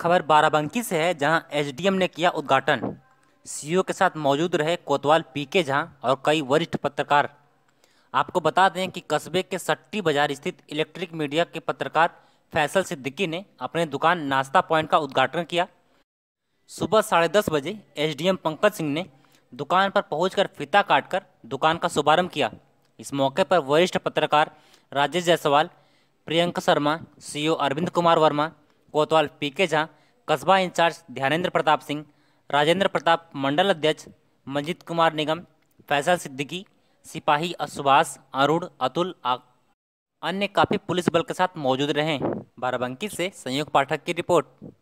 खबर बाराबंकी से है जहां एसडीएम ने किया उद्घाटन सीईओ के साथ मौजूद रहे कोतवाल पीके झा और कई वरिष्ठ पत्रकार आपको बता दें कि कस्बे के सट्टी बाजार स्थित इलेक्ट्रिक मीडिया के पत्रकार फैसल सिद्दीकी ने अपने दुकान नाश्ता पॉइंट का उद्घाटन किया सुबह साढ़े दस बजे एसडीएम पंकज सिंह ने दुकान पर पहुंचकर फीता काटकर दुकान का शुभारंभ किया इस मौके पर वरिष्ठ पत्रकार राजेश जायसवाल प्रियंका शर्मा सीईओ अरविंद कुमार वर्मा कोतवाल पी के झा कस्बा इंचार्ज ध्यानेंद्र प्रताप सिंह राजेंद्र प्रताप मंडल अध्यक्ष मंजीत कुमार निगम फैसल सिद्दीकी सिपाही सुभाष अरुण अतुल अन्य काफ़ी पुलिस बल के साथ मौजूद रहे बाराबंकी से संयुक्त पाठक की रिपोर्ट